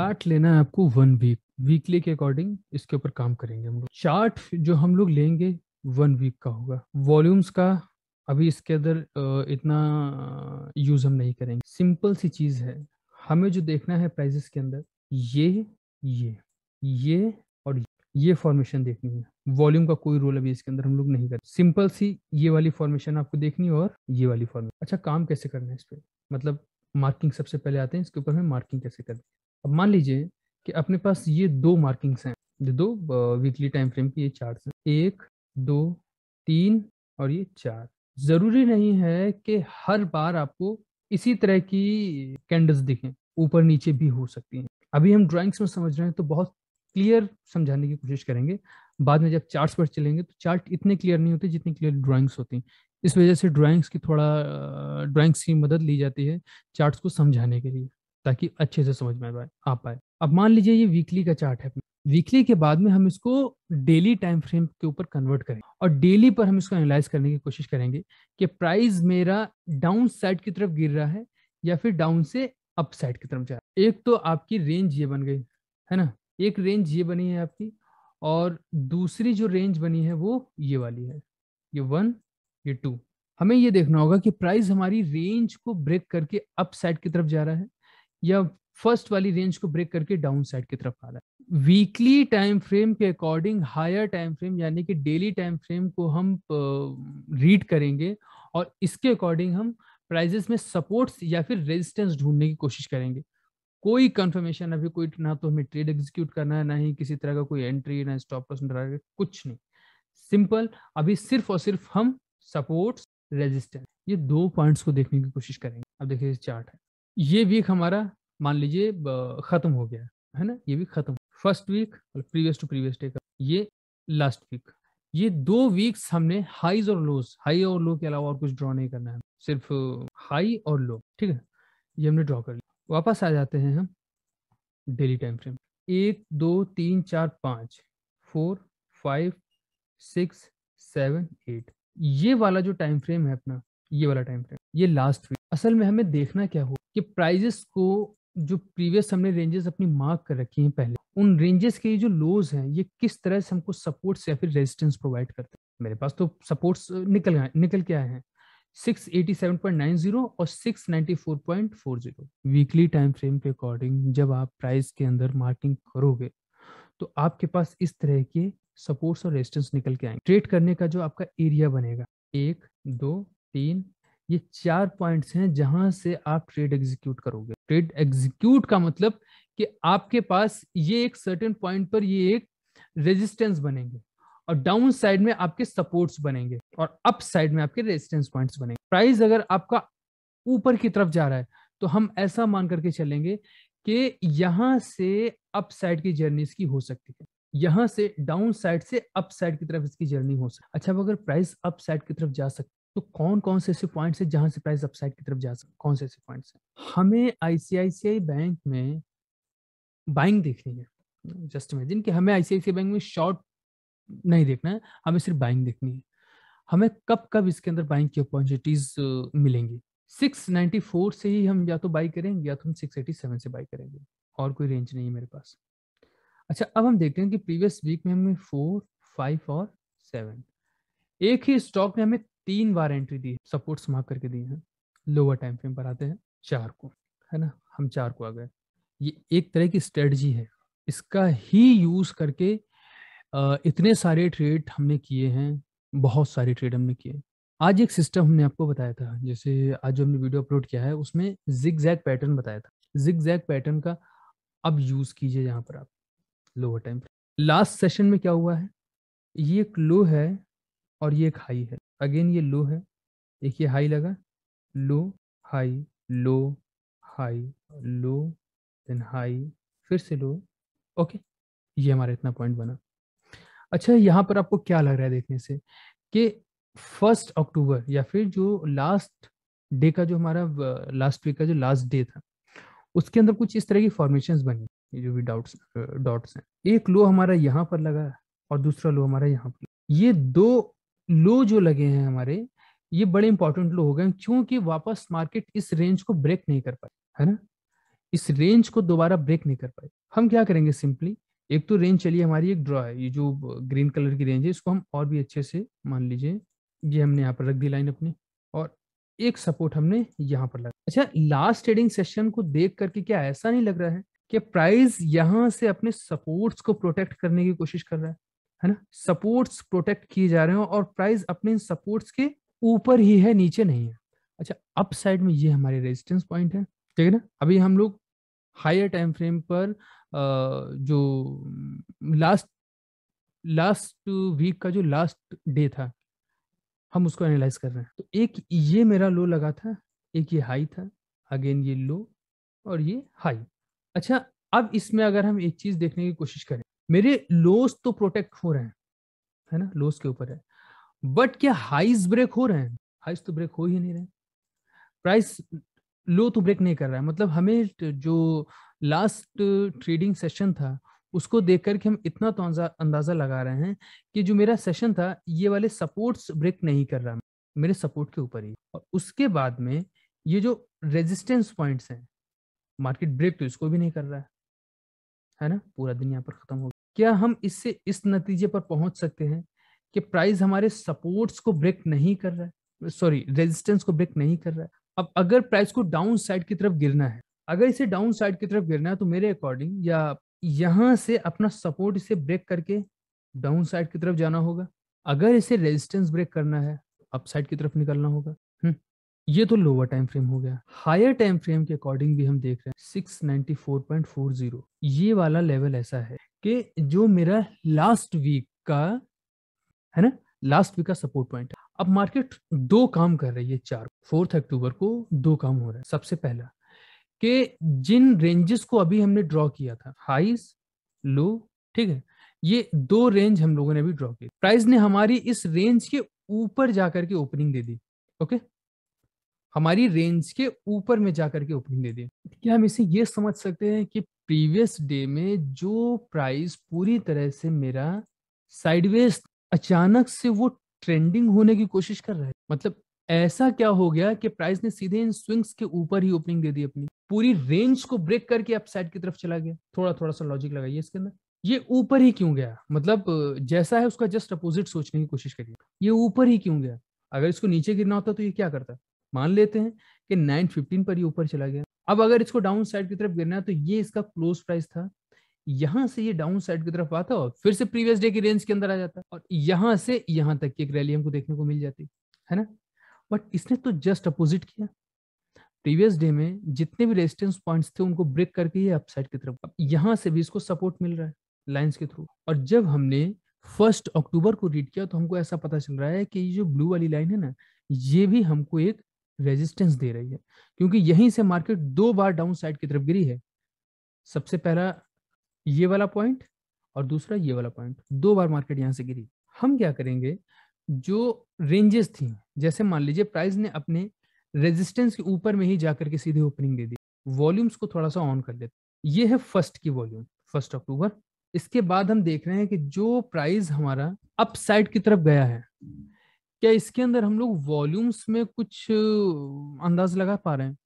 Chart लेना है आपको वन वीक वीकली के अकॉर्डिंग इसके ऊपर काम करेंगे हम लोग चार्ट जो हम लोग लेंगे वन वीक का होगा वॉल्यूम्स का अभी इसके अंदर इतना यूज हम नहीं करेंगे सिंपल सी चीज है हमें जो देखना है प्राइजेस के अंदर ये ये ये और ये फॉर्मेशन देखनी है वॉल्यूम का कोई रोल अभी इसके अंदर हम लोग नहीं कर सिंपल सी ये वाली फॉर्मेशन आपको देखनी है और ये वाली फॉर्मेशन अच्छा काम कैसे करना है इस पर मतलब मार्किंग सबसे पहले आते हैं इसके ऊपर हमें मार्किंग कैसे करनी है अब मान लीजिए कि अपने पास ये दो मार्किंग्स हैं जो दो वीकली टाइम फ्रेम की ये चार हैं एक दो तीन और ये चार जरूरी नहीं है कि हर बार आपको इसी तरह की कैंडल्स दिखें ऊपर नीचे भी हो सकती हैं अभी हम ड्राइंग्स में समझ रहे हैं तो बहुत क्लियर समझाने की कोशिश करेंगे बाद में जब चार्ट्स पर चलेंगे तो चार्ट इतने क्लियर नहीं होते जितनी क्लियर ड्राइंग्स होती हैं इस वजह से ड्राइंग्स की थोड़ा ड्राइंग्स की मदद ली जाती है चार्ट्स को समझाने के लिए ताकि अच्छे से समझ में आए आ पाए अब मान लीजिए ये वीकली का चार्ट है वीकली के बाद में हम इसको डेली टाइम फ्रेम के ऊपर कन्वर्ट करेंगे और डेली पर हम इसको एनालाइज करने की कोशिश करेंगे कि प्राइस मेरा डाउन साइड की तरफ गिर रहा है या फिर डाउन से अप साइड की तरफ जा रहा है एक तो आपकी रेंज ये बन गई है ना एक रेंज ये बनी है आपकी और दूसरी जो रेंज बनी है वो ये वाली है ये वन ये टू हमें ये देखना होगा कि प्राइस हमारी रेंज को ब्रेक करके अप साइड की तरफ जा रहा है या फर्स्ट वाली रेंज को ब्रेक करके डाउन साइड की तरफ आ रहा है वीकली टाइम फ्रेम के अकॉर्डिंग हायर टाइम फ्रेम यानी कि डेली टाइम फ्रेम को हम रीड करेंगे और इसके अकॉर्डिंग हम प्राइजेस में सपोर्ट्स या फिर रेजिस्टेंस ढूंढने की कोशिश करेंगे कोई कंफर्मेशन अभी कोई ना तो हमें ट्रेड एग्जीक्यूट करना है ना ही किसी तरह का कोई एंट्री ना स्टॉप लॉस कुछ नहीं सिंपल अभी सिर्फ और सिर्फ हम सपोर्ट्स रेजिस्टेंस ये दो पॉइंट्स को देखने की कोशिश करेंगे अब देखिए चार्ट है ये वीक हमारा मान लीजिए खत्म हो गया है ना ये वीक खत्म फर्स्ट वीक और प्रीवियस टू प्रीवियस डे का ये लास्ट वीक ये दो वीक्स हमने हाईज और लोस हाई और लो के अलावा और कुछ ड्रॉ नहीं करना है सिर्फ हाई और लो ठीक है ये हमने ड्रॉ कर लिया वापस आ जाते हैं हम डेली टाइम फ्रेम एक दो तीन चार पाँच four five six seven eight ये वाला जो टाइम फ्रेम है अपना ये वाला टाइम फ्रेम ये लास्ट वीक असल में हमें देखना क्या हुआ कि प्राइजेस को जो प्रीवियस हमने रेंजेस अपनी मार्क कर रखी हैं पहले उन रेंजेस के जो लोज हैं ये किस तरह से हमको सपोर्ट्स या फिर रेजिस्टेंस प्रोवाइड करते हैं मेरे पास तो सपोर्ट्स निकल गए निकल के आए हैं 687.90 और 694.40 वीकली टाइम फ्रेम के अकॉर्डिंग जब आप प्राइस के अंदर मार्किंग करोगे तो आपके पास इस तरह के सपोर्ट्स और रेजिस्टेंस निकल के आएंगे ट्रेड करने का जो आपका एरिया बनेगा एक दो तीन ये चार पॉइंट्स हैं जहां से आप ट्रेड एग्जीक्यूट करोगे ट्रेड एग्जीक्यूट का मतलब कि आपके पास ये एक सर्टेन पॉइंट पर ये एक रेजिस्टेंस बनेंगे और डाउन साइड में आपके सपोर्ट्स बनेंगे और अप साइड में आपके रेजिस्टेंस पॉइंट्स बनेंगे प्राइस अगर आपका ऊपर की तरफ जा रहा है तो हम ऐसा मान करके चलेंगे कि यहां से अप साइड की जर्नी इसकी हो सकती है यहां से डाउन साइड से अप साइड की तरफ इसकी जर्नी हो सकती है अच्छा अगर प्राइस अप साइड की तरफ जा सकती तो कौन कौन से ऐसे पॉइंट्स हैं जहां से प्राइस अपसाइड की तरफ जा सकते कौन से ऐसे पॉइंट्स हैं हमें आईसीआईसीआई बैंक में बाइंग देखनी है जस्ट इमेजिन कि हमें आईसीआईसीआई बैंक में शॉर्ट नहीं देखना है हमें सिर्फ बाइंग देखनी है हमें कब कब इसके अंदर बाइंग की अपॉर्चुनिटीज मिलेंगी 694 से ही हम या तो बाई करेंगे या तो हम 687 से बाई करेंगे और कोई रेंज नहीं है मेरे पास अच्छा अब हम देखते हैं कि प्रीवियस वीक में हमें फोर फाइव और सेवन एक ही स्टॉक ने हमें तीन बार एंट्री दी सपोर्ट समाप्त करके दिए हैं लोअर टाइम फ्रेम पर आते हैं चार को है ना हम चार को आ गए ये एक तरह की स्ट्रेटजी है इसका ही यूज करके इतने सारे ट्रेड हमने किए हैं बहुत सारे ट्रेड हमने किए आज एक सिस्टम हमने आपको बताया था जैसे आज जो हमने वीडियो अपलोड किया है उसमें जिग जैग पैटर्न बताया था जिग जैग पैटर्न का अब यूज कीजिए यहाँ पर आप लोअर टाइम लास्ट सेशन में क्या हुआ है ये एक लो है और ये एक हाई है अगेन ये लो है एक ये हाई लगा low high low high low then high फिर से लो ओके ये हमारा इतना पॉइंट बना अच्छा यहाँ पर आपको क्या लग रहा है देखने से कि फर्स्ट अक्टूबर या फिर जो लास्ट डे का जो हमारा लास्ट वीक का जो लास्ट डे था उसके अंदर कुछ इस तरह की फॉर्मेशन बनी ये जो भी डाउट्स डॉट्स हैं एक लो हमारा यहाँ पर लगा और दूसरा लो हमारा यहाँ पर ये दो लो जो लगे हैं हमारे ये बड़े इंपॉर्टेंट लो हो गए क्योंकि वापस मार्केट इस रेंज को ब्रेक नहीं कर पाए है ना इस रेंज को दोबारा ब्रेक नहीं कर पाए हम क्या करेंगे सिंपली एक तो रेंज चलिए हमारी एक ड्रॉ है ये जो ग्रीन कलर की रेंज है इसको हम और भी अच्छे से मान लीजिए ये हमने यहाँ पर रख दी लाइन अपनी और एक सपोर्ट हमने यहाँ पर लगा अच्छा लास्ट ट्रेडिंग सेशन को देख करके क्या ऐसा नहीं लग रहा है कि प्राइस यहाँ से अपने सपोर्ट्स को प्रोटेक्ट करने की कोशिश कर रहा है है ना सपोर्ट्स प्रोटेक्ट किए जा रहे हो और प्राइस अपने सपोर्ट्स के ऊपर ही है नीचे नहीं है अच्छा अप साइड में ये हमारे रेजिस्टेंस पॉइंट है ठीक है ना अभी हम लोग हायर टाइम फ्रेम पर जो लास्ट लास्ट वीक का जो लास्ट डे था हम उसको एनालाइज कर रहे हैं तो एक ये मेरा लो लगा था एक ये हाई था अगेन ये लो और ये हाई अच्छा अब इसमें अगर हम एक चीज देखने की कोशिश करें मेरे लोस तो प्रोटेक्ट हो रहे हैं है ना लोस के ऊपर है बट क्या हाइज ब्रेक हो रहे हैं हाइज तो ब्रेक हो ही नहीं रहे प्राइस लो तो ब्रेक नहीं कर रहा है मतलब हमें जो लास्ट ट्रेडिंग सेशन था उसको देख करके हम इतना तो अंदाजा लगा रहे हैं कि जो मेरा सेशन था ये वाले सपोर्ट्स ब्रेक नहीं कर रहा मेरे सपोर्ट के ऊपर ही और उसके बाद में ये जो रेजिस्टेंस पॉइंट्स हैं मार्केट ब्रेक तो इसको भी नहीं कर रहा है है ना पूरा दिन यहाँ पर खत्म हो गया क्या हम इससे इस नतीजे पर पहुंच सकते हैं कि प्राइस हमारे सपोर्ट्स को ब्रेक नहीं कर रहा है सॉरी रेजिस्टेंस को ब्रेक नहीं कर रहा है अब अगर प्राइस को डाउन साइड की तरफ गिरना है अगर इसे डाउन साइड की तरफ गिरना है तो मेरे अकॉर्डिंग या यहाँ से अपना सपोर्ट इसे ब्रेक करके डाउन साइड की तरफ जाना होगा अगर इसे रेजिस्टेंस ब्रेक करना है अप साइड की तरफ निकलना होगा हम्म, ये तो लोअर टाइम फ्रेम हो गया हायर टाइम फ्रेम के अकॉर्डिंग भी हम देख रहे हैं 694.40 ये वाला लेवल ऐसा है कि जो मेरा लास्ट वीक का है ना लास्ट वीक का सपोर्ट पॉइंट अब मार्केट दो काम कर रही है चार फोर्थ अक्टूबर को दो काम हो रहा है सबसे पहला कि जिन रेंजेस को अभी हमने ड्रॉ किया था हाइस लो ठीक है ये दो रेंज हम लोगों ने अभी ड्रॉ की प्राइस ने हमारी इस रेंज के ऊपर जाकर के ओपनिंग दे दी ओके हमारी रेंज के ऊपर में जाकर के ओपनिंग दे दी क्या हम इसे ये समझ सकते हैं कि प्रीवियस डे में जो प्राइस पूरी तरह से मेरा साइडवेज अचानक से वो ट्रेंडिंग होने की कोशिश कर रहा है मतलब ऐसा क्या हो गया कि प्राइस ने सीधे इन स्विंग्स के ऊपर ही ओपनिंग दे दी अपनी पूरी रेंज को ब्रेक करके अपसाइड की तरफ चला गया थोड़ा थोड़ा सा लॉजिक लगाइए इसके अंदर ये ऊपर ही क्यों गया मतलब जैसा है उसका जस्ट अपोजिट सोचने की कोशिश करिए ये ऊपर ही क्यों गया अगर इसको नीचे गिरना होता तो ये क्या करता मान लेते हैं कि नाइन पर ये ऊपर चला गया अब अगर इसको डाउन साइड की तरफ गिरना है तो ये इसका क्लोज प्राइस था यहां से ये डाउन साइड की तरफ आता और फिर से प्रीवियस डे की रेंज के अंदर आ जाता और यहां से यहां तक की एक रैली हमको देखने को मिल जाती है ना बट इसने तो जस्ट अपोजिट किया प्रीवियस डे में जितने भी रेजिस्टेंस पॉइंट्स थे उनको ब्रेक करके ये अपसाइड की तरफ अब यहां से भी इसको सपोर्ट मिल रहा है लाइंस के थ्रू और जब हमने फर्स्ट अक्टूबर को रीड किया तो हमको ऐसा पता चल रहा है कि ये जो ब्लू वाली लाइन है ना ये भी हमको एक रेजिस्टेंस दे रही है क्योंकि यहीं से मार्केट दो बार डाउन साइड की तरफ गिरी है सबसे पहला ये वाला पॉइंट और दूसरा ये वाला पॉइंट दो बार मार्केट यहाँ से गिरी हम क्या करेंगे जो रेंजेस थी जैसे मान लीजिए प्राइस ने अपने रेजिस्टेंस के ऊपर में ही जाकर के सीधे ओपनिंग दे दी वॉल्यूम्स को थोड़ा सा ऑन कर देते ये है फर्स्ट की वॉल्यूम फर्स्ट अक्टूबर इसके बाद हम देख रहे हैं कि जो प्राइस हमारा अपसाइड की तरफ गया है क्या इसके अंदर हम लोग वॉल्यूम्स में कुछ अंदाज लगा पा रहे हैं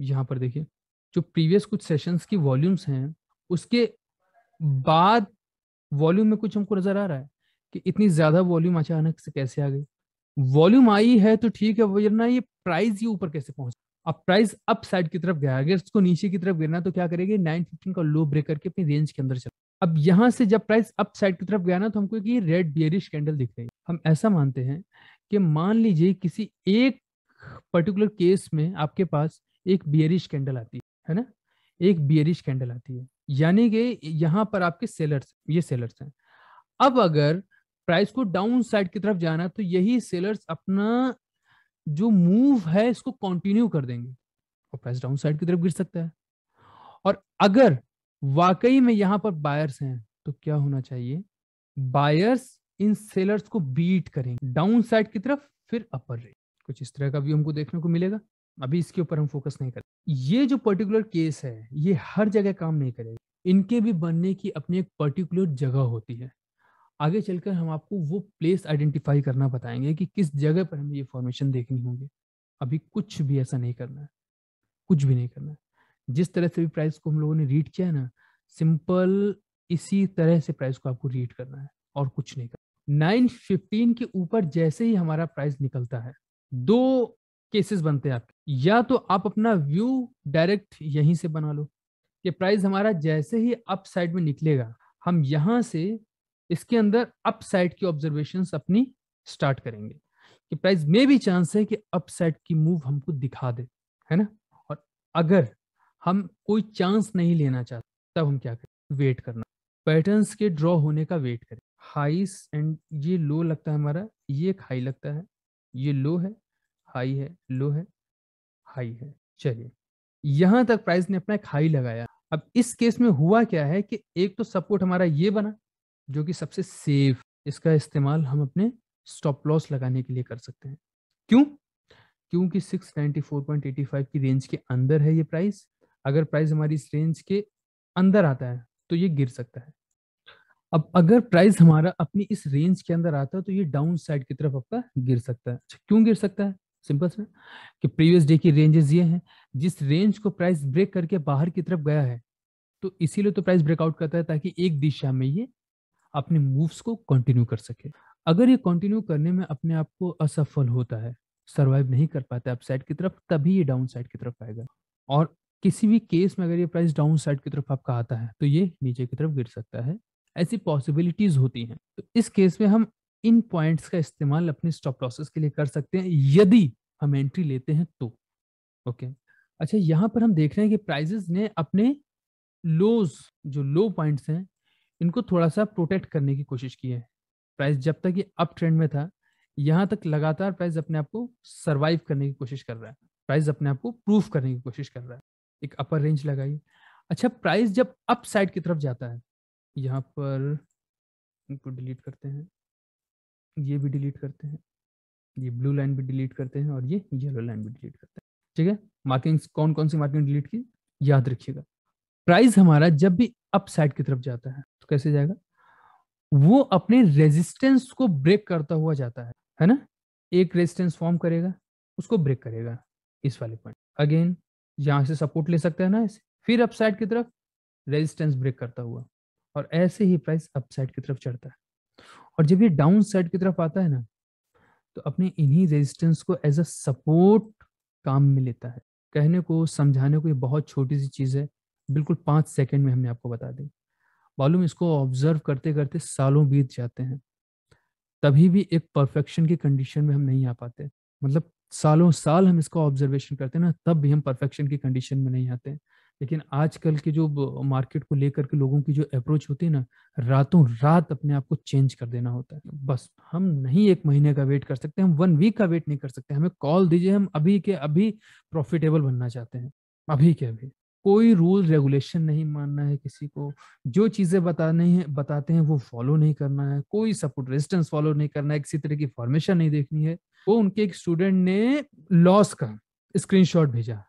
यहाँ पर देखिए जो प्रीवियस कुछ सेशंस की वॉल्यूम्स हैं उसके बाद वॉल्यूम में कुछ हमको नजर आ रहा है कि इतनी ज्यादा वॉल्यूम अचानक से कैसे आ गई वॉल्यूम आई है तो ठीक है वरना ये प्राइस ये ऊपर कैसे पहुंच अब प्राइस अप साइड की तरफ गया अगर इसको नीचे की तरफ गिरना तो क्या करेगी नाइन फिफ्टीन का लो ब्रेक करके अपनी रेंज के अंदर चला अब यहाँ से जब प्राइस अप साइड की तरफ गया ना तो हमको कि रेड बियरिश कैंडल दिख रही है हम ऐसा मानते हैं कि मान लीजिए किसी एक पर्टिकुलर केस में आपके पास एक बियरिश कैंडल आती है ना एक बियरिश कैंडल आती है यानी कि यहाँ पर आपके सेलर्स ये सेलर्स हैं अब अगर प्राइस को डाउन साइड की तरफ जाना तो यही सेलर्स अपना जो मूव है इसको कंटिन्यू कर देंगे और प्राइस डाउन साइड की तरफ गिर सकता है और अगर वाकई में यहाँ पर बायर्स हैं तो क्या होना चाहिए बायर्स इन सेलर्स को बीट करेंगे डाउन साइड की तरफ फिर अपर रेट कुछ इस तरह का व्यू हमको देखने को मिलेगा अभी इसके ऊपर हम फोकस नहीं करेंगे ये जो पर्टिकुलर केस है ये हर जगह काम नहीं करेगा इनके भी बनने की अपनी एक पर्टिकुलर जगह होती है आगे चलकर हम आपको वो प्लेस आइडेंटिफाई करना बताएंगे कि किस जगह पर हमें ये फॉर्मेशन देखनी होगी अभी कुछ भी ऐसा नहीं करना है कुछ भी नहीं करना है जिस तरह से भी प्राइस को हम लोगों ने रीड किया है ना सिंपल इसी तरह से प्राइस को आपको रीड करना है और कुछ नहीं करना 915 के ऊपर जैसे ही हमारा प्राइस निकलता है दो केसेस बनते हैं आपके या तो आप अपना व्यू डायरेक्ट यहीं से बना लो कि प्राइस हमारा जैसे ही अप साइड में निकलेगा हम यहां से इसके अंदर अप साइड की ऑब्जर्वेशन अपनी स्टार्ट करेंगे कि प्राइस में भी चांस है कि अप साइड की मूव हमको दिखा दे है ना और अगर हम कोई चांस नहीं लेना चाहते तब हम क्या करें वेट करना पैटर्न्स के ड्रॉ होने का वेट करें हाईस एंड ये लो लगता है हमारा ये एक हाई लगता है ये लो है हाई है लो है हाई है चलिए यहां तक प्राइस ने अपना एक हाई लगाया अब इस केस में हुआ क्या है कि एक तो सपोर्ट हमारा ये बना जो कि सबसे सेफ इसका इस्तेमाल हम अपने स्टॉप लॉस लगाने के लिए कर सकते हैं क्यों क्योंकि 694.85 की रेंज के अंदर है ये प्राइस अगर प्राइस हमारी इस रेंज के अंदर आता है तो ये गिर सकता है अब अगर प्राइस हमारा अपनी इस रेंज के अंदर आता है तो ये डाउन साइड की तरफ आपका गिर सकता है अच्छा, क्यों गिर सकता है सिंपल सा कि प्रीवियस डे की रेंजेस ये हैं जिस रेंज को प्राइस ब्रेक करके बाहर की तरफ गया है तो इसीलिए तो प्राइस ब्रेकआउट करता है ताकि एक दिशा में ये अपने मूव्स को कंटिन्यू कर सके अगर ये कंटिन्यू करने में अपने आप को असफल होता है सर्वाइव नहीं कर पाता अप साइड की तरफ तभी ये डाउन साइड की तरफ आएगा और किसी भी केस में अगर ये प्राइस डाउन साइड की तरफ आपका आता है तो ये नीचे की तरफ गिर सकता है ऐसी पॉसिबिलिटीज होती हैं तो इस केस में हम इन पॉइंट्स का इस्तेमाल अपने स्टॉप लॉसेस के लिए कर सकते हैं यदि हम एंट्री लेते हैं तो ओके okay. अच्छा यहाँ पर हम देख रहे हैं कि प्राइजेस ने अपने लोज जो लो पॉइंट्स हैं इनको थोड़ा सा प्रोटेक्ट करने की कोशिश की है प्राइस जब तक ये अप ट्रेंड में था यहाँ तक लगातार प्राइस अपने आप को सर्वाइव करने की कोशिश कर रहा है प्राइस अपने आप को प्रूफ करने की कोशिश कर रहा है एक अपर रेंज लगाई अच्छा प्राइस जब अप साइड की तरफ जाता है यहाँ पर इनको डिलीट करते हैं ये भी डिलीट करते हैं ये ब्लू लाइन भी डिलीट करते हैं और ये येलो लाइन भी डिलीट करते हैं ठीक है मार्किंग कौन कौन सी मार्किंग डिलीट की याद रखिएगा प्राइस हमारा जब भी अप साइड की तरफ जाता है तो कैसे जाएगा वो अपने रेजिस्टेंस को ब्रेक करता हुआ जाता है है ना एक रेजिस्टेंस फॉर्म करेगा उसको ब्रेक करेगा इस वाले पॉइंट अगेन यहाँ से सपोर्ट ले सकते हैं ना इसे फिर अप साइड की तरफ रेजिस्टेंस ब्रेक करता हुआ और ऐसे ही प्राइस अपसाइड की तरफ चढ़ता है और जब ये डाउन साइड की तरफ आता है ना तो अपने इन्हीं रेजिस्टेंस को एज अ सपोर्ट काम में लेता है कहने को समझाने को ये बहुत छोटी सी चीज़ है बिल्कुल पाँच सेकेंड में हमने आपको बता दी मालूम इसको ऑब्जर्व करते करते सालों बीत जाते हैं तभी भी एक परफेक्शन की कंडीशन में हम नहीं आ पाते मतलब सालों साल हम इसका ऑब्जर्वेशन करते हैं ना तब भी हम परफेक्शन की कंडीशन में नहीं आते हैं लेकिन आजकल के जो मार्केट को लेकर के लोगों की जो अप्रोच होती है ना रातों रात अपने आप को चेंज कर देना होता है बस हम नहीं एक महीने का वेट कर सकते हम वन वीक का वेट नहीं कर सकते हमें कॉल दीजिए हम अभी के अभी प्रॉफिटेबल बनना चाहते हैं अभी के अभी कोई रूल रेगुलेशन नहीं मानना है किसी को जो चीज़ें बताने हैं बताते हैं वो फॉलो नहीं करना है कोई सपोर्ट रेजिस्टेंस फॉलो नहीं करना है किसी तरह की फॉर्मेशन नहीं देखनी है वो उनके एक स्टूडेंट ने लॉस का स्क्रीनशॉट भेजा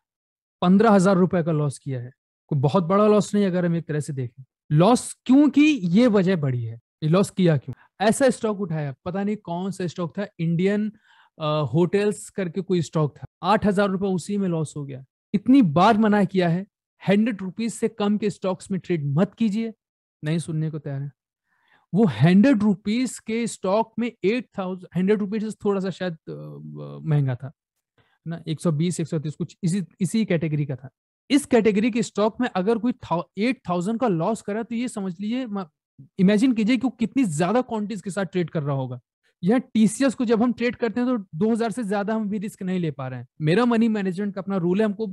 पंद्रह हजार रुपए का लॉस किया है कोई बहुत बड़ा लॉस नहीं अगर हम एक तरह से देखें लॉस क्योंकि ये वजह बड़ी है लॉस किया क्यों ऐसा स्टॉक उठाया पता नहीं कौन सा स्टॉक था इंडियन होटल्स करके कोई स्टॉक था आठ हजार रुपये उसी में लॉस हो गया इतनी बार मना किया है हंड्रेड रुपीज से कम के स्टॉक्स में ट्रेड मत कीजिए नहीं सुनने को तैयार है वो हंड्रेड रुपीज के स्टॉक में एट थाउजेंड हंड्रेड रुपीज थोड़ा सा शायद महंगा था ना 120 130 कुछ इसी इसी कैटेगरी का था इस कैटेगरी के स्टॉक में अगर कोई एट थाउजेंड का लॉस करा तो ये समझ लीजिए इमेजिन कीजिए कि कितनी ज्यादा क्वांटिटीज के साथ ट्रेड कर रहा होगा यहाँ टीसीएस को जब हम ट्रेड करते हैं तो 2000 से ज्यादा हम भी रिस्क नहीं ले पा रहे हैं मेरा मनी मैनेजमेंट का अपना रूल है हमको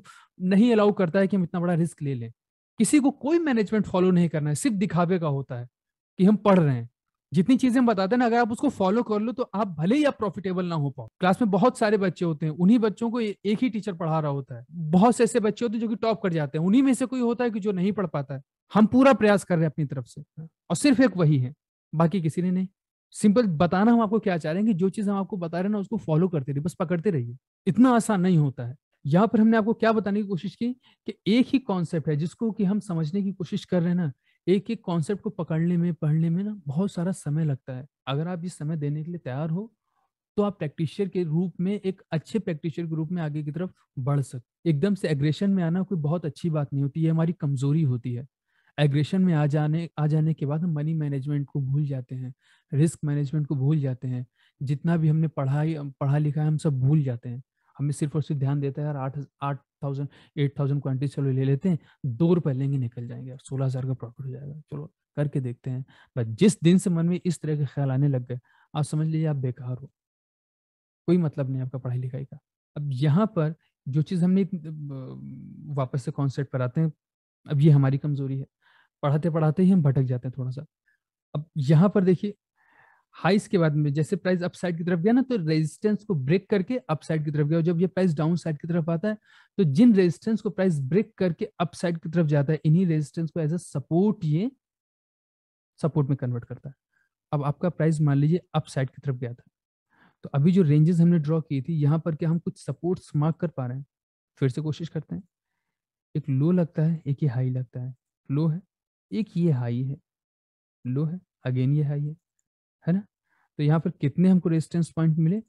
नहीं अलाउ करता है कि हम इतना बड़ा रिस्क ले लें किसी को कोई मैनेजमेंट फॉलो नहीं करना है सिर्फ दिखावे का होता है कि हम पढ़ रहे हैं जितनी चीजें हम बताते हैं ना अगर आप उसको फॉलो कर लो तो आप भले ही आप प्रॉफिटेबल ना हो पाओ क्लास में बहुत सारे बच्चे होते हैं उन्हीं बच्चों को एक ही टीचर पढ़ा रहा होता है बहुत से ऐसे बच्चे होते हैं जो कि टॉप कर जाते हैं उन्हीं में से कोई होता है कि जो नहीं पढ़ पाता है हम पूरा प्रयास कर रहे हैं अपनी तरफ से हाँ। और सिर्फ एक वही है बाकी किसी ने नहीं सिंपल बताना हम आपको क्या चाह रहे हैं कि जो चीज हम आपको बता रहे हैं ना उसको फॉलो करते रहिए बस पकड़ते रहिए इतना आसान नहीं होता है यहाँ पर हमने आपको क्या बताने की कोशिश की कि एक ही कॉन्सेप्ट है जिसको कि हम समझने की कोशिश कर रहे हैं ना एक एक कॉन्सेप्ट को पकड़ने में पढ़ने में ना बहुत सारा समय लगता है अगर आप इस समय देने के लिए तैयार हो तो आप प्रैक्टिशियर के रूप में एक अच्छे प्रैक्टिशियर के रूप में आगे की तरफ बढ़ सकते एकदम से एग्रेशन में आना कोई बहुत अच्छी बात नहीं होती है हमारी कमजोरी होती है एग्रेशन में आ जाने आ जाने के बाद हम मनी मैनेजमेंट को भूल जाते हैं रिस्क मैनेजमेंट को भूल जाते हैं जितना भी हमने पढ़ाई पढ़ा लिखा है हम सब भूल जाते हैं हमें सिर्फ और सिर्फ ध्यान देता है यार आठ आठ थाउजेंड एट थाउजेंड क्वान्टिटी चलो ले लेते हैं दो रुपए लेंगे निकल जाएंगे सोलह हजार का प्रॉफिट हो जाएगा चलो करके देखते हैं बस जिस दिन से मन में इस तरह के ख्याल आने लग गए आप समझ लीजिए आप बेकार हो कोई मतलब नहीं आपका पढ़ाई लिखाई का अब यहाँ पर जो चीज़ हमने वापस से कॉन्सेप्ट पर आते हैं अब ये हमारी कमजोरी है पढ़ाते पढ़ाते ही हम भटक जाते हैं थोड़ा सा अब यहाँ पर देखिए हाइस के बाद में जैसे प्राइस अपसाइड की तरफ गया ना तो रेजिस्टेंस को ब्रेक करके अपसाइड की तरफ गया और जब ये प्राइस डाउन साइड की तरफ आता है तो जिन रेजिस्टेंस को प्राइस ब्रेक करके अपसाइड की तरफ जाता है इन्हीं रेजिस्टेंस को एज अ सपोर्ट ये सपोर्ट में कन्वर्ट करता है अब आपका प्राइस मान लीजिए अपसाइड की तरफ गया था तो अभी जो रेंजेस हमने ड्रॉ की थी यहाँ पर क्या हम कुछ सपोर्ट मार्क कर पा रहे हैं फिर से कोशिश करते हैं एक लो लगता है एक ही हाई लगता है लो है एक ये हाई है लो है अगेन ये हाई है है ना तो यहाँ पर कितने हमको रेजिस्टेंस पॉइंट मिले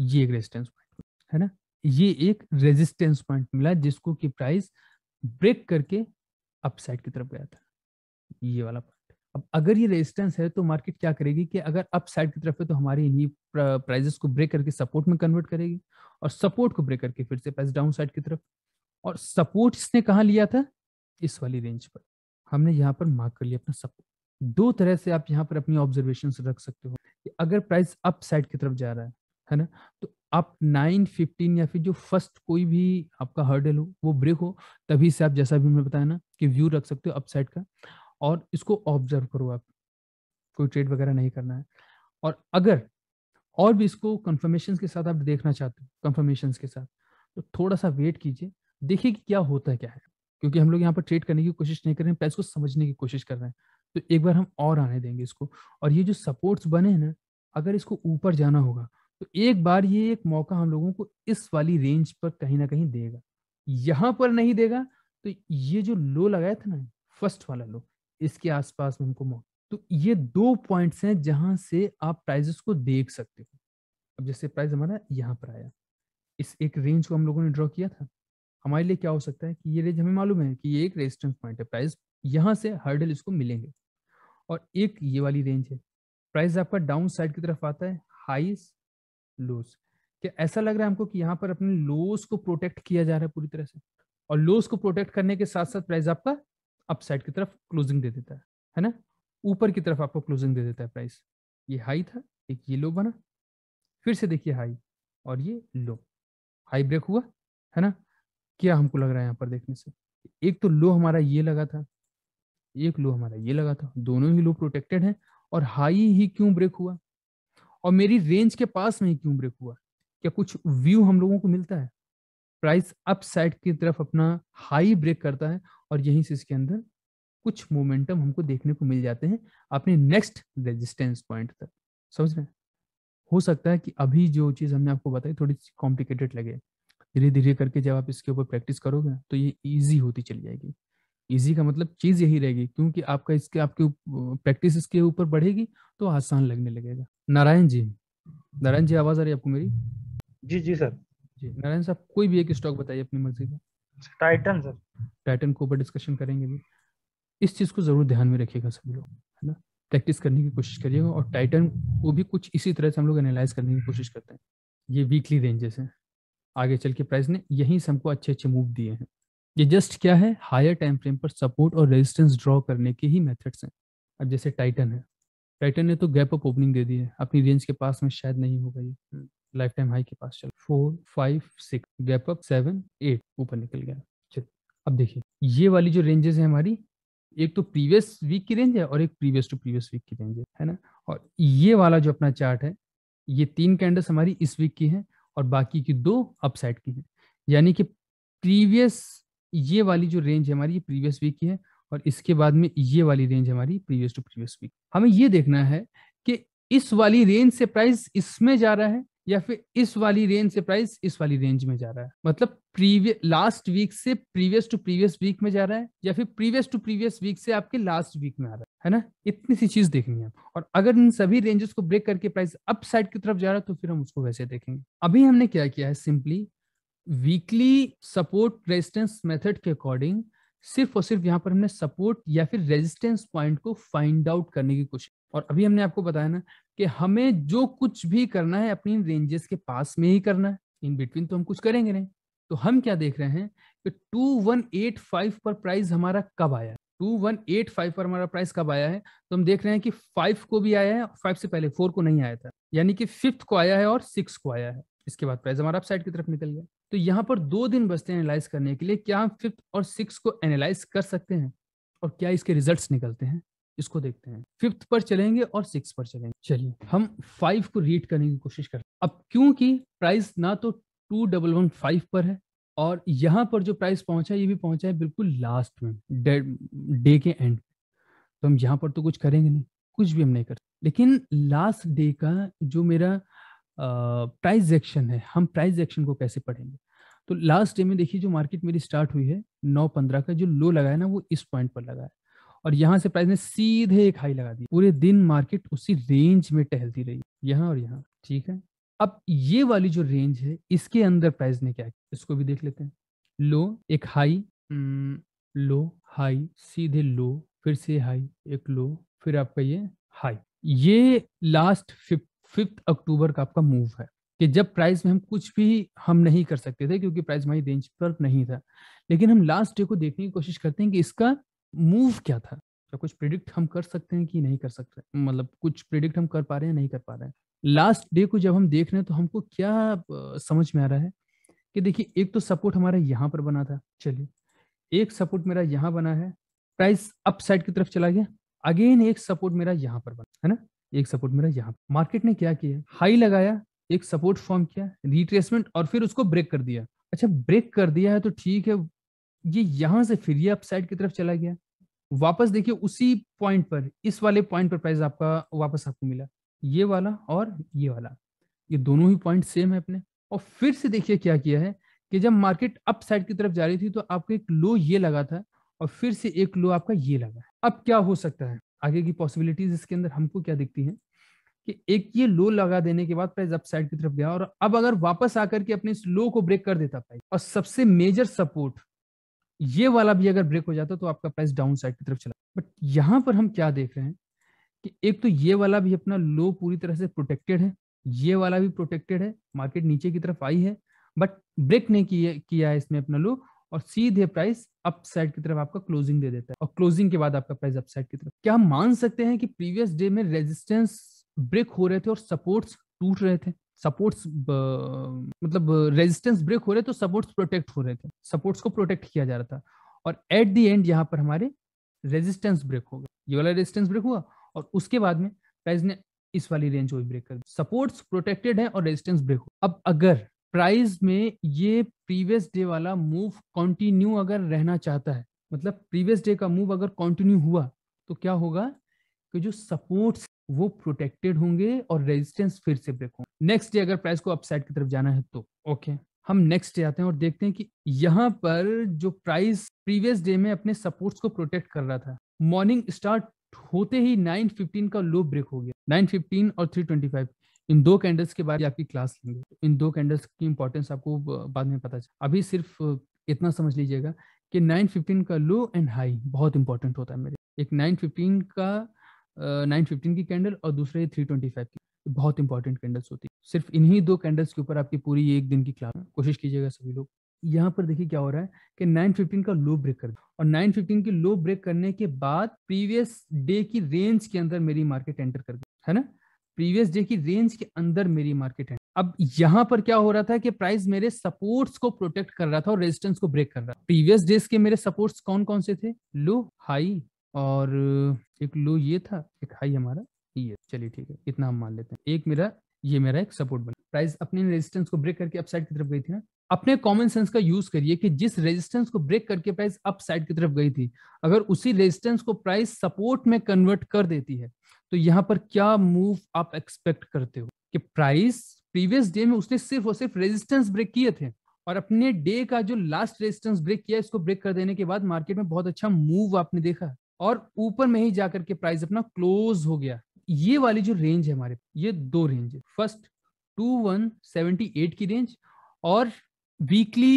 ये एक रेजिस्टेंस पॉइंट है ना ये एक रेजिस्टेंस पॉइंट मिला जिसको कि प्राइस ब्रेक करके अपसाइड की तरफ गया था ये वाला पॉइंट अब अगर ये रेजिस्टेंस है तो मार्केट क्या करेगी कि अगर अपसाइड की तरफ है तो हमारे इन्हीं प्राइजेस को ब्रेक करके सपोर्ट में कन्वर्ट करेगी और सपोर्ट को ब्रेक करके फिर से प्राइस डाउन साइड की तरफ और सपोर्ट इसने कहाँ लिया था इस वाली रेंज पर हमने यहाँ पर मार्क कर लिया अपना सपोर्ट दो तरह से आप यहाँ पर अपनी ऑब्जर्वेशन रख सकते हो अगर प्राइस अप साइड की तरफ जा रहा है है ना तो आप नाइन फिफ्टीन या फिर जो फर्स्ट कोई भी आपका हर्डल हो वो ब्रेक हो तभी से आप जैसा भी मैं बताया ना कि व्यू रख सकते हो अप साइड का और इसको ऑब्जर्व करो आप कोई ट्रेड वगैरह नहीं करना है और अगर और भी इसको कंफर्मेशन के साथ आप देखना चाहते हो कन्फर्मेशन के साथ तो थोड़ा सा वेट कीजिए देखिए कि क्या होता है क्या है क्योंकि हम लोग यहाँ पर ट्रेड करने की कोशिश नहीं कर रहे हैं प्राइस को समझने की कोशिश कर रहे हैं तो एक बार हम और आने देंगे इसको और ये जो सपोर्ट्स बने हैं ना अगर इसको ऊपर जाना होगा तो एक बार ये एक मौका हम लोगों को इस वाली रेंज पर कहीं ना कहीं देगा यहाँ पर नहीं देगा तो ये जो लो लगाया था ना फर्स्ट वाला लो इसके आसपास में हमको तो ये दो पॉइंट्स हैं जहां से आप प्राइजेस को देख सकते हो अब जैसे प्राइस हमारा यहाँ पर आया इस एक रेंज को हम लोगों ने ड्रॉ किया था हमारे लिए क्या हो सकता है कि ये रेंज हमें मालूम है कि ये एक रेजिस्टेंस पॉइंट है प्राइस यहाँ से हर्डल इसको मिलेंगे और एक ये वाली रेंज है प्राइस आपका डाउन साइड की तरफ आता है हाईस लोस क्या ऐसा लग रहा है हमको कि यहाँ पर अपने लोस को प्रोटेक्ट किया जा रहा है पूरी तरह से और लोस को प्रोटेक्ट करने के साथ साथ प्राइस आपका अपसाइड की तरफ क्लोजिंग दे देता है है ना ऊपर की तरफ आपको क्लोजिंग दे देता है प्राइस ये हाई था एक ये लो बना फिर से देखिए हाई और ये लो हाई ब्रेक हुआ है ना क्या हमको लग रहा है यहाँ पर देखने से एक तो लो हमारा ये लगा था एक लो हमारा ये लगा था दोनों ही लो प्रोटेक्टेड है और हाई ही क्यों ब्रेक हुआ और मेरी रेंज के पास में ही क्यों ब्रेक हुआ क्या कुछ व्यू हम लोगों को मिलता है प्राइस अप साइड की तरफ अपना हाई ब्रेक करता है और यहीं से इसके अंदर कुछ मोमेंटम हमको देखने को मिल जाते हैं अपने नेक्स्ट रेजिस्टेंस पॉइंट तक समझ रहे हो सकता है कि अभी जो चीज़ हमने आपको बताई थोड़ी कॉम्प्लिकेटेड लगे धीरे धीरे करके जब आप इसके ऊपर प्रैक्टिस करोगे तो ये ईजी होती चली जाएगी इजी का मतलब चीज यही रहेगी क्योंकि आपका इसके आपके प्रैक्टिस इसके ऊपर बढ़ेगी तो आसान लगने लगेगा नारायण जी नारायण जी आवाज आ रही है आपको मेरी जी जी सर जी नारायण साहब कोई भी एक स्टॉक बताइए अपनी मर्जी का टाइटन सर टाइटन के ऊपर डिस्कशन करेंगे भी इस चीज को जरूर ध्यान में रखिएगा सभी लोग है ना प्रैक्टिस करने की कोशिश करिएगा और टाइटन को भी कुछ इसी तरह से हम लोग एनालाइज करने की कोशिश करते हैं ये वीकली रेंजेस हैं आगे चल के प्राइस ने यहीं से हमको अच्छे अच्छे मूव दिए हैं ये जस्ट क्या है हायर टाइम फ्रेम पर सपोर्ट और रेजिस्टेंस ड्रॉ करने के ही मेथड्स हैं अब जैसे टाइटन है टाइटन ने तो गैप अप ओपनिंग दे दी है अपनी रेंज के पास में शायद नहीं होगा ये लाइफ टाइम हाई के पास चल four five six gap up seven eight ऊपर निकल गया चलिए अब देखिए ये वाली जो रेंजेस है हमारी एक तो प्रीवियस वीक की रेंज है और एक प्रीवियस टू प्रीवियस वीक की रेंज है है ना और ये वाला जो अपना चार्ट है ये तीन कैंडल्स हमारी इस वीक की हैं और बाकी की दो अपसाइड की हैं यानी कि प्रीवियस ये वाली जो रेंज है हमारी ये प्रीवियस वीक की है और इसके बाद में ये वाली रेंज हमारी प्रीवियस टू प्रीवियस वीक हमें ये देखना है कि इस वाली रेंज से प्राइस इसमें जा रहा है या फिर इस वाली रेंज से प्राइस इस वाली रेंज में जा रहा है मतलब प्रीवियस लास्ट वीक से प्रीवियस टू प्रीवियस वीक में जा रहा है या फिर प्रीवियस टू प्रीवियस वीक से आपके लास्ट वीक में आ रहा है है ना इतनी सी चीज देखनी है और अगर इन सभी रेंजेस को ब्रेक करके प्राइस अप साइड की तरफ जा रहा है तो फिर हम उसको वैसे देखेंगे अभी हमने क्या किया है simply weekly support resistance method के अकॉर्डिंग सिर्फ और सिर्फ यहाँ पर हमने सपोर्ट या फिर रेजिस्टेंस पॉइंट को फाइंड आउट करने की कोशिश और अभी हमने आपको बताया ना कि हमें जो कुछ भी करना है अपनी रेंजेस के पास में ही करना है इन बिटवीन तो हम कुछ करेंगे नहीं तो हम क्या देख रहे हैं कि 2185 पर प्राइस हमारा कब आया है 2185 पर हमारा प्राइस कब आया है तो हम देख रहे हैं कि 5 को भी आया है 5 से पहले 4 को नहीं आया था यानी कि फिफ्थ को आया है और सिक्स को आया है इसके बाद प्राइस हमारा अपसाइड की तरफ निकल गया तो यहाँ पर दो दिन बचते हैं एनालाइज करने के लिए क्या हम फिफ्थ और सिक्स को एनालाइज कर सकते हैं और क्या इसके रिजल्ट निकलते हैं इसको देखते हैं फिफ्थ पर चलेंगे और सिक्स पर चलेंगे चलिए हम फाइव को रीड करने की कोशिश करते हैं अब क्योंकि प्राइस ना तो टू डबल वन फाइव पर है और यहाँ पर जो प्राइस पहुंचा है ये भी पहुंचा है बिल्कुल लास्ट में डे के एंड तो हम यहाँ पर तो कुछ करेंगे नहीं कुछ भी हम नहीं करते लेकिन लास्ट डे का जो मेरा प्राइस एक्शन है हम प्राइस एक्शन को कैसे पढ़ेंगे तो लास्ट डे में देखिए जो मार्केट मेरी स्टार्ट हुई है नौ पंद्रह का जो लो लगाया ना वो इस पॉइंट पर लगा है और यहाँ से प्राइस ने सीधे एक हाई लगा दी पूरे दिन मार्केट उसी रेंज में टहलती रही यहाँ और यहाँ ठीक है अब ये वाली जो रेंज है इसके अंदर प्राइस ने क्या किया इसको भी देख लेते हैं लो एक हाई लो हाई सीधे लो फिर से हाई एक लो फिर आपका ये हाई ये लास्ट फिफ्थ अक्टूबर का आपका मूव है कि जब प्राइस में हम कुछ भी हम नहीं कर सकते थे क्योंकि प्राइस हमारी रेंज पर नहीं था लेकिन हम लास्ट डे को देखने की कोशिश करते हैं कि इसका मूव क्या था क्या कुछ प्रिडिक्ट हम कर सकते हैं कि नहीं कर सकते मतलब कुछ प्रिडिक्ट हम कर पा रहे हैं नहीं कर पा रहे हैं लास्ट डे को जब हम देख रहे हैं तो हमको क्या समझ में आ रहा है कि देखिए एक तो सपोर्ट हमारा यहाँ पर बना था चलिए एक सपोर्ट मेरा यहाँ बना है प्राइस अपसाइड की तरफ चला गया अगेन एक सपोर्ट मेरा यहाँ पर बना है ना एक सपोर्ट मेरा यहाँ मार्केट ने क्या किया हाई लगाया एक सपोर्ट फॉर्म किया रिट्रेसमेंट और फिर उसको ब्रेक कर दिया अच्छा ब्रेक कर दिया है तो ठीक है ये यहाँ से फिर ये अपसाइड की तरफ चला गया वापस देखिए उसी पॉइंट पर इस वाले पॉइंट पर प्राइस आपका वापस आपको मिला ये वाला और ये वाला ये दोनों ही पॉइंट सेम है अपने और फिर से देखिए क्या किया है कि जब मार्केट अप साइड की तरफ जा रही थी तो आपको एक लो ये लगा था और फिर से एक लो आपका ये लगा अब क्या हो सकता है आगे की पॉसिबिलिटीज इसके अंदर हमको क्या दिखती हैं कि एक ये लो लगा देने के बाद प्राइस अपसाइड की तरफ गया और अब अगर वापस आकर के अपने इस लो को ब्रेक कर देता प्राइस और सबसे मेजर सपोर्ट ये वाला भी अगर ब्रेक हो जाता तो आपका प्राइस डाउन साइड की तरफ चला बट यहां पर हम क्या देख रहे हैं कि एक तो ये वाला भी अपना लो पूरी तरह से प्रोटेक्टेड है ये वाला भी प्रोटेक्टेड है मार्केट नीचे की तरफ आई है बट ब्रेक नहीं किया किया है इसमें अपना लो और सीधे प्राइस अपसाइड की तरफ आपका क्लोजिंग दे देता है और क्लोजिंग के बाद आपका प्राइस अपसाइड की तरफ क्या हम मान सकते हैं कि प्रीवियस डे में रेजिस्टेंस ब्रेक हो रहे थे और सपोर्ट्स टूट रहे थे सपोर्ट्स मतलब रेजिस्टेंस ब्रेक हो रहे तो सपोर्ट्स प्रोटेक्ट हो रहे थे सपोर्ट्स तो को प्रोटेक्ट किया जा रहा था और एट द एंड यहाँ पर हमारे रेजिस्टेंस ब्रेक हो गया ये वाला रेजिस्टेंस ब्रेक हुआ और उसके बाद में प्राइस ने इस वाली रेंज को ब्रेक कर सपोर्ट्स प्रोटेक्टेड है और रेजिस्टेंस ब्रेक हो अब अगर प्राइस में ये प्रीवियस डे वाला मूव कंटिन्यू अगर रहना चाहता है मतलब प्रीवियस डे का मूव अगर कंटिन्यू हुआ तो क्या होगा कि जो सपोर्ट्स वो प्रोटेक्टेड होंगे और रेजिस्टेंस फिर से ब्रेक होंगे नेक्स्ट डे अगर प्राइस को अपसाइड की तरफ जाना है तो ओके हम नेक्स्ट डे आते हैं और देखते हैं कि यहाँ पर जो प्राइस प्रीवियस डे में अपने सपोर्ट्स को प्रोटेक्ट कर रहा था मॉर्निंग स्टार्ट होते ही 915 का लो ब्रेक हो गया 915 और इन दो कैंडल्स के बाद आपकी क्लास लेंगे इन दो कैंडल्स की इंपॉर्टेंस आपको बाद में पता चल अभी सिर्फ इतना समझ लीजिएगा कि 915 का लो एंड हाई बहुत इंपॉर्टेंट होता है मेरे एक 915 का नाइन फिफ्टीन की कैंडल और दूसरे थ्री ट्वेंटी फाइव की बहुत इंपॉर्टेंट कैंडल्स होती है सिर्फ इन्हीं दो कैंडल्स के ऊपर आपकी पूरी एक दिन की क्लास कोशिश कीजिएगा सभी लोग यहाँ पर देखिए क्या हो रहा है कि 915 का लो ब्रेक कर और 915 की लो ब्रेक करने के बाद प्रीवियस डे की रेंज के अंदर मेरी मार्केट एंटर कर दी है ना प्रीवियस डे की रेंज के अंदर मेरी मार्केट है अब यहाँ पर क्या हो रहा था कि प्राइस मेरे सपोर्ट्स को प्रोटेक्ट कर रहा था और रेजिस्टेंस को ब्रेक कर रहा था प्रीवियस डेज के मेरे सपोर्ट्स कौन कौन से थे लो हाई और एक लो ये था एक हाई हमारा ये चलिए ठीक है इतना हम मान लेते हैं एक मेरा ये मेरा एक सपोर्ट बना प्राइस अपने रेजिस्टेंस को ब्रेक करके अपसाइड की तरफ गई थी ना अपने कॉमन सेंस का यूज करिए कि जिस रेजिस्टेंस को ब्रेक करके प्राइस अपसाइड की तरफ गई थी अगर उसी रेजिस्टेंस को प्राइस सपोर्ट में कन्वर्ट कर देती है तो यहाँ पर क्या मूव आप एक्सपेक्ट करते हो कि प्राइस प्रीवियस डे में उसने सिर्फ और सिर्फ रेजिस्टेंस ब्रेक किए थे और अपने डे का जो लास्ट रेजिस्टेंस ब्रेक किया इसको ब्रेक कर देने के बाद मार्केट में बहुत अच्छा मूव आपने देखा और ऊपर में ही जाकर के प्राइस अपना क्लोज हो गया ये वाली जो रेंज है हमारे ये दो रेंज है first two one seventy eight की रेंज और वीकली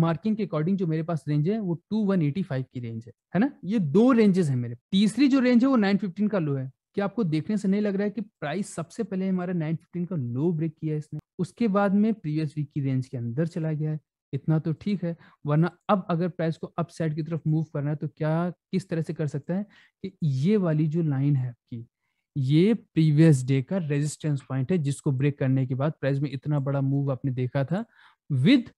मार्किंग के अकॉर्डिंग जो मेरे पास रेंज है वो टू वन एटी फाइव की रेंज है है ना ये दो रेंजेस है मेरे तीसरी जो रेंज है वो नाइन फिफ्टीन का लो है कि आपको देखने से नहीं लग रहा है कि प्राइस सबसे पहले हमारा 915 का लो ब्रेक किया इसने उसके बाद में प्रीवियस वीक की रेंज के अंदर चला गया है इतना तो ठीक है वरना अब अगर प्राइस को अप साइड की तरफ मूव करना है तो क्या किस तरह से कर सकता है कि ये वाली जो लाइन है आपकी ये प्रीवियस डे का रेजिस्टेंस पॉइंट है जिसको ब्रेक करने के बाद प्राइस में इतना बड़ा मूव आपने देखा था विद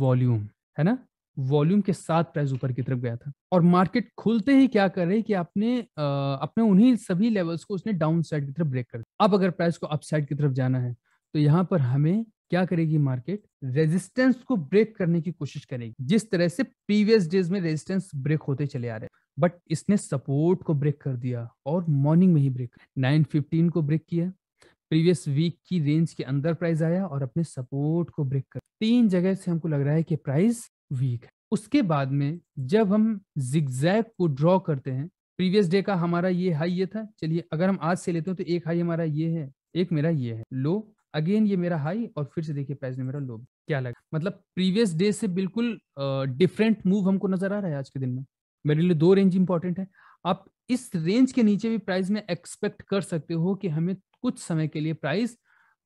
वॉल्यूम है ना वॉल्यूम के साथ प्राइस ऊपर की तरफ गया था और मार्केट खुलते ही क्या कर रहे कि आपने आ, अपने उन्हीं सभी लेवल्स को उसने डाउन साइड की तरफ ब्रेक कर दिया अब अगर प्राइस को अप साइड की तरफ जाना है तो यहाँ पर हमें क्या करेगी मार्केट रेजिस्टेंस को ब्रेक करने की कोशिश करेगी जिस तरह से प्रीवियस डेज में रेजिस्टेंस ब्रेक होते चले आ रहे बट इसने सपोर्ट को ब्रेक कर दिया और मॉर्निंग में ही ब्रेक नाइन फिफ्टीन को ब्रेक किया प्रीवियस वीक की रेंज के अंदर प्राइस आया और अपने सपोर्ट को ब्रेक कर तीन जगह से हमको लग रहा है कि प्राइस वीक है उसके बाद में जब हम जिग्जैग को ड्रॉ करते हैं प्रीवियस डे का हमारा ये हाई ये था चलिए अगर हम आज से लेते हैं तो एक हाई हमारा ये है एक मेरा ये है लो अगेन ये मेरा हाई और फिर से देखिए प्राइस ने मेरा लो क्या लगा मतलब प्रीवियस डे से बिल्कुल डिफरेंट मूव हमको नजर आ रहा है आज के दिन में मेरे लिए दो रेंज इंपॉर्टेंट है आप इस रेंज के नीचे भी प्राइस में एक्सपेक्ट कर सकते हो कि हमें कुछ समय के लिए प्राइस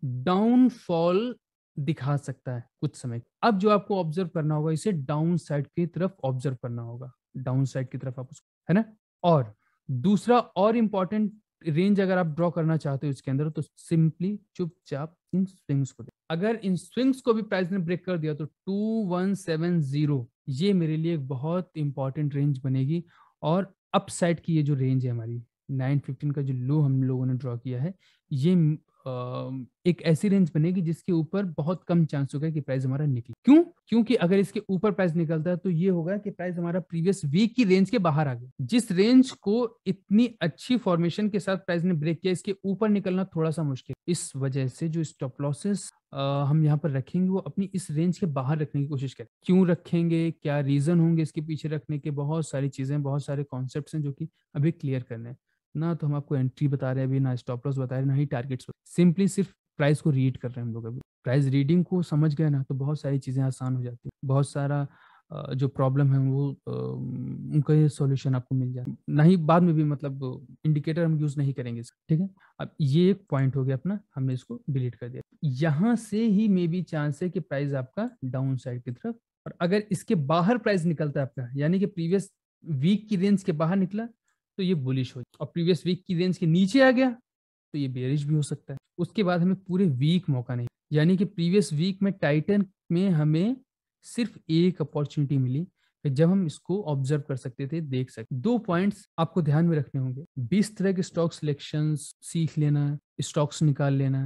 डाउनफॉल दिखा सकता है कुछ समय अब जो आपको ऑब्जर्व करना होगा इसे डाउन साइड की तरफ ऑब्जर्व करना होगा डाउन साइड की तरफ आप उसको है ना और दूसरा और इंपॉर्टेंट रेंज अगर आप ड्रॉ करना चाहते हो इसके अंदर तो सिंपली चुपचाप इन स्विंग्स को अगर इन स्विंग्स को भी प्राइस ने ब्रेक कर दिया तो टू वन सेवन जीरो ये मेरे लिए एक बहुत इंपॉर्टेंट रेंज बनेगी और अपसाइड की ये जो रेंज है हमारी नाइन फिफ्टीन का जो लो हम लोगों ने ड्रॉ किया है ये एक ऐसी रेंज बनेगी जिसके ऊपर बहुत कम चांस होगा कि प्राइस हमारा निकले क्यों क्योंकि अगर इसके ऊपर प्राइस निकलता है तो ये होगा कि प्राइस हमारा प्रीवियस वीक की रेंज के बाहर आ गया जिस रेंज को इतनी अच्छी फॉर्मेशन के साथ प्राइस ने ब्रेक किया इसके ऊपर निकलना थोड़ा सा मुश्किल इस वजह से जो स्टॉप लॉसेस हम यहाँ पर रखेंगे वो अपनी इस रेंज के बाहर रखने की कोशिश करें क्यों रखेंगे क्या रीजन होंगे इसके पीछे रखने के बहुत सारी चीजें बहुत सारे कॉन्सेप्ट हैं जो कि अभी क्लियर करने हैं ना तो हम आपको एंट्री बता रहे हैं अभी ना स्टॉप लॉस बता रहे ना ही टारगेट्स सिंपली सिर्फ प्राइस को रीड कर रहे हैं हम लोग अभी प्राइस रीडिंग को समझ गए ना तो बहुत सारी चीज़ें आसान हो जाती है बहुत सारा जो प्रॉब्लम है वो उनका ये सॉल्यूशन आपको मिल जाए ना ही बाद में भी मतलब इंडिकेटर हम यूज़ नहीं करेंगे ठीक है अब ये एक पॉइंट हो गया अपना हमने इसको डिलीट कर दिया यहाँ से ही मे बी चांस है कि प्राइस आपका डाउन साइड की तरफ और अगर इसके बाहर प्राइस निकलता है आपका यानी कि प्रीवियस वीक की रेंज के बाहर निकला तो ये बुलिश हो और प्रीवियस वीक की रेंज के नीचे आ गया तो ये बेरिश भी हो सकता है उसके बाद हमें पूरे वीक मौका नहीं यानी कि प्रीवियस वीक में टाइटन में हमें सिर्फ एक अपॉर्चुनिटी मिली जब हम इसको ऑब्जर्व कर सकते थे देख सकते दो पॉइंट्स आपको ध्यान में रखने होंगे बीस तरह के स्टॉक सिलेक्शन सीख लेना स्टॉक्स निकाल लेना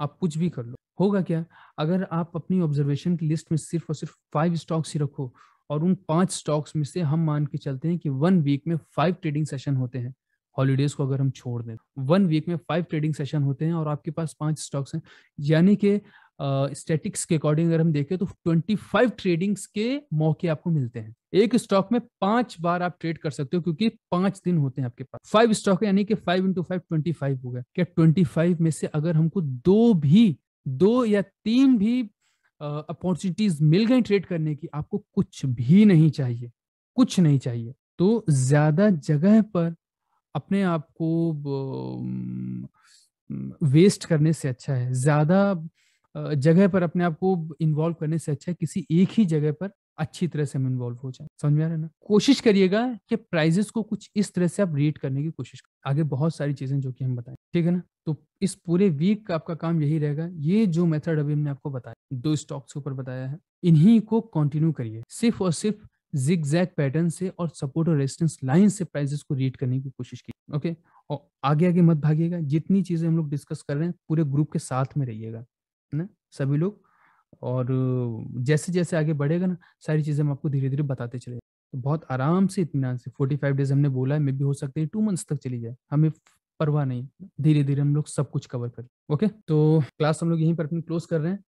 आप कुछ भी कर लो होगा क्या अगर आप अपनी ऑब्जर्वेशन की लिस्ट में सिर्फ और सिर्फ फाइव स्टॉक्स ही रखो और उन पांच स्टॉक्स में से हम मान के चलते हैं कि वन वीक में फाइव ट्रेडिंग सेशन होते हैं हॉलीडेज को अगर हम छोड़ दें वन वीक में फाइव ट्रेडिंग सेशन होते हैं और आपके पास पांच स्टॉक्स हैं यानी कि स्टेटिक्स के अकॉर्डिंग अगर हम देखें तो ट्वेंटी फाइव ट्रेडिंग्स के मौके आपको मिलते हैं एक स्टॉक में पांच बार आप ट्रेड कर सकते हो क्योंकि पांच दिन होते हैं आपके पास फाइव स्टॉक यानी कि five into five twenty five हो गया क्या ट्वेंटी फाइव में से अगर हमको दो भी दो या तीन भी अपॉर्चुनिटीज मिल गई ट्रेड करने की आपको कुछ भी नहीं चाहिए कुछ नहीं चाहिए तो ज़्यादा जगह पर अपने आप को वेस्ट करने से अच्छा है ज़्यादा जगह पर अपने आप को इन्वॉल्व करने से अच्छा है किसी एक ही जगह पर अच्छी तरह से हम इन्वॉल्व हो जाए समझ में आ रहा है ना कोशिश करिएगा कि प्राइजेस को कुछ इस तरह से आप रेट करने की कोशिश करें आगे बहुत सारी चीजें जो कि हम बताएं ठीक है ना तो इस पूरे वीक का आपका काम यही रहेगा ये जो मेथड अभी हमने आपको बताया दो स्टॉक्स के ऊपर बताया है इन्हीं को कंटिन्यू करिए सिर्फ और सिर्फ जिग जैग पैटर्न से और सपोर्ट और रेजिस्टेंस लाइन से प्राइजेस को रीड करने की कोशिश की ओके और आगे आगे मत भागिएगा जितनी चीजें हम लोग डिस्कस कर रहे हैं पूरे ग्रुप के साथ में रहिएगा ना सभी लोग और जैसे जैसे आगे बढ़ेगा ना सारी चीज़ें हम आपको धीरे धीरे बताते चले तो बहुत आराम से इतमान से फोर्टी फाइव डेज हमने बोला है मे भी हो सकते हैं टू मंथ्स तक चली जाए हमें परवाह नहीं धीरे धीरे हम लोग सब कुछ कवर करें ओके तो क्लास हम लोग यहीं पर अपनी क्लोज कर रहे हैं